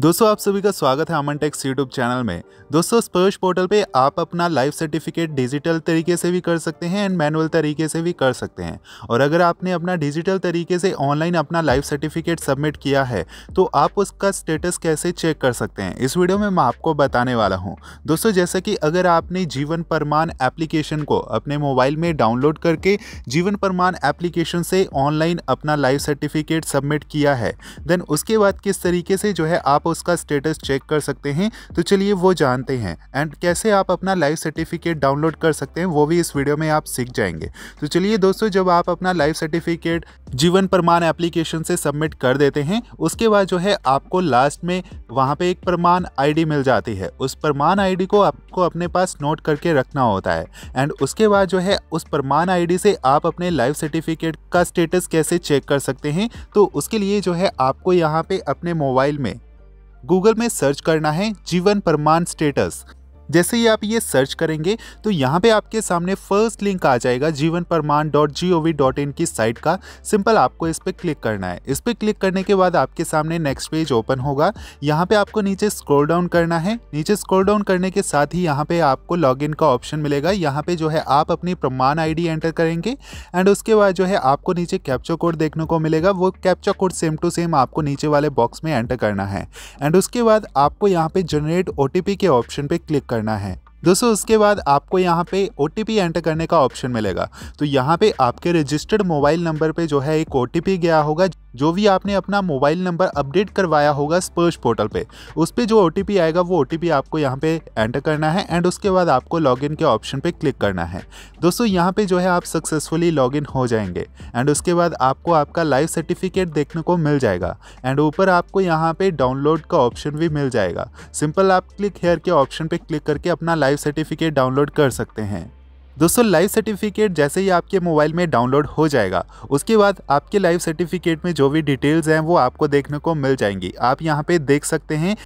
दोस्तों आप सभी का स्वागत है अमन टेक्स यूट्यूब चैनल में दोस्तों स्पर्श पोर्टल पे आप अपना लाइफ सर्टिफिकेट डिजिटल तरीके से भी कर सकते हैं एंड मैनुअल तरीके से भी कर सकते हैं और अगर आपने अपना डिजिटल तरीके से ऑनलाइन अपना लाइफ सर्टिफिकेट सबमिट किया है तो आप उसका स्टेटस कैसे चेक कर सकते हैं इस वीडियो में मैं आपको बताने वाला हूँ दोस्तों जैसा कि अगर आपने जीवन प्रमाण एप्लीकेशन को अपने मोबाइल में डाउनलोड करके जीवन प्रमाण एप्लीकेशन से ऑनलाइन अपना लाइफ सर्टिफिकेट सबमिट किया है देन उसके बाद किस तरीके से जो है आप आप उसका स्टेटस चेक कर सकते हैं तो चलिए वो जानते हैं एंड कैसे आप अपना लाइफ सर्टिफिकेट डाउनलोड कर सकते हैं वो भी इस वीडियो में आप सीख जाएंगे तो चलिए दोस्तों जब आप अपना लाइफ सर्टिफिकेट जीवन प्रमाण एप्लीकेशन से सबमिट कर देते हैं उसके बाद जो है आपको लास्ट में वहाँ पे एक प्रमाण आईडी मिल जाती है उस प्रमाण आईडी को आपको अपने पास नोट करके रखना होता है एंड उसके बाद जो है उस प्रमाण आईडी से आप अपने लाइफ सर्टिफिकेट का स्टेटस कैसे चेक कर सकते हैं तो उसके लिए जो है आपको यहाँ पे अपने मोबाइल में गूगल में सर्च करना है जीवन प्रमाण स्टेटस जैसे ही आप ये सर्च करेंगे तो यहाँ पे आपके सामने फर्स्ट लिंक आ जाएगा Jeevan Pramaan dot G O V dot in की साइट का सिंपल आपको इस पर क्लिक करना है इस पर क्लिक करने के बाद आपके सामने नेक्स्ट पेज ओपन होगा यहाँ पे आपको नीचे स्क्रॉल डाउन करना है नीचे स्क्रॉल डाउन करने के साथ ही यहाँ पे आपको इन का ऑप्शन मिलेगा यहाँ पे जो है आप अपनी प्रमाण डी एंटर करेंगे एंड उसके बाद जो है आपको नीचे कैप्चा कोड देखने को मिलेगा वो captcha code same to same आपको नीचे वाले बॉक्स में एंटर करना है एंड उसके बाद आपको यहाँ पे जनरेट ओ के ऑप्शन पर क्लिक करना करना है दोस्तों उसके बाद आपको यहाँ पे ओ एंटर करने का ऑप्शन मिलेगा तो यहाँ पे आपके रजिस्टर्ड मोबाइल नंबर पे जो है एक ओ गया होगा जो भी आपने अपना मोबाइल नंबर अपडेट करवाया होगा स्पर्श पोर्टल पे उस पर जो ओ आएगा वो ओ आपको यहाँ पे एंटर करना है एंड उसके बाद आपको लॉगिन के ऑप्शन पे क्लिक करना है दोस्तों यहाँ पे जो है आप सक्सेसफुली लॉगिन हो जाएंगे एंड उसके बाद आपको आपका लाइव सर्टिफिकेट देखने को मिल जाएगा एंड ऊपर आपको यहाँ पे डाउनलोड का ऑप्शन भी मिल जाएगा सिंपल आप क्लिक हेयर के ऑप्शन पर क्लिक करके अपना लाइव सर्टिफिकेट डाउनलोड कर सकते हैं दोस्तों लाइफ सर्टिफिकेट जैसे ही आपके मोबाइल में डाउनलोड हो जाएगा उसके बाद आपके लाइफ सर्टिफिकेट में जो भी डिटेल्स हैं वो आपको देखने को मिल जाएंगी आप यहाँ पे देख सकते हैं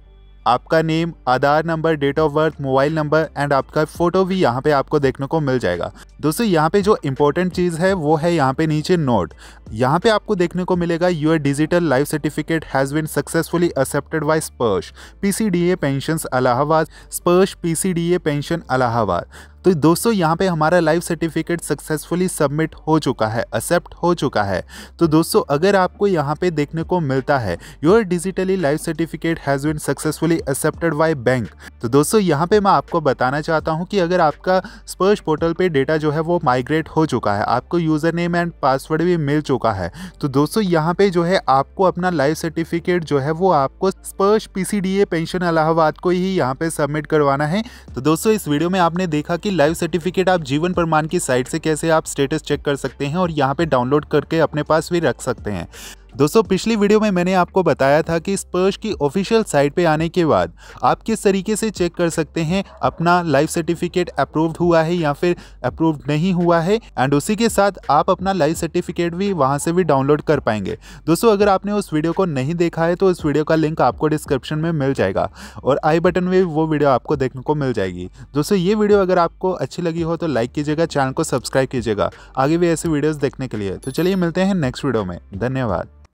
आपका name Aadhaar number date of birth mobile number and आपका फोटो भी यहाँ पे आपको देखने को मिल जाएगा दोस्तों यहाँ पे जो इम्पोर्टेंट चीज़ है वो है यहाँ पे नीचे नोट यहाँ पे आपको देखने को मिलेगा your digital life certificate has been successfully accepted by Sparsh PCDA pension Allahabad Sparsh PCDA pension Allahabad तो दोस्तों यहाँ पे हमारा लाइफ सर्टिफिकेट सक्सेसफुली सबमिट हो चुका है एक्सेप्ट हो चुका है तो दोस्तों अगर आपको यहाँ पे देखने को मिलता है your digitally life certificate has been successfully accepted by bank तो दोस्तों यहाँ पे मैं आपको बताना चाहता हूँ कि अगर आपका स्पर्श पोर्टल पे डेटा जो है वो माइग्रेट हो चुका है आपको यूज़र नेम एंड पासवर्ड भी मिल चुका है तो दोस्तों यहाँ पे जो है आपको अपना लाइफ सर्टिफिकेट जो है वो आपको स्पर्श पीसीडीए पेंशन इलाहाबाद को ही यहाँ पे सबमिट करवाना है तो दोस्तों इस वीडियो में आपने देखा कि कि लाइव सर्टिफिकेट आप जीवन प्रमाण की साइट से कैसे आप स्टेटस चेक कर सकते हैं और यहाँ पे डाउनलोड करके अपने पास भी रख सकते हैं दोस्तों पिछली वीडियो में मैंने आपको बताया था कि स्पर्श की ऑफिशियल साइट पे आने के बाद आप किस तरीके से चेक कर सकते हैं अपना लाइफ सर्टिफिकेट अप्रूव्ड हुआ है या फिर अप्रूव्ड नहीं हुआ है एंड उसी के साथ आप अपना लाइफ सर्टिफिकेट भी वहाँ से भी डाउनलोड कर पाएंगे दोस्तों अगर आपने उस वीडियो को नहीं देखा है तो उस वीडियो का लिंक आपको डिस्क्रिप्शन में मिल जाएगा और आई बटन में वो वीडियो आपको देखने को मिल जाएगी दोस्तों ये वीडियो अगर आपको अच्छी लगी हो तो लाइक कीजिएगा चैनल को सब्सक्राइब कीजिएगा आगे भी ऐसे वीडियोज़ देखने के लिए तो चलिए मिलते हैं नेक्स्ट वीडियो में धन्यवाद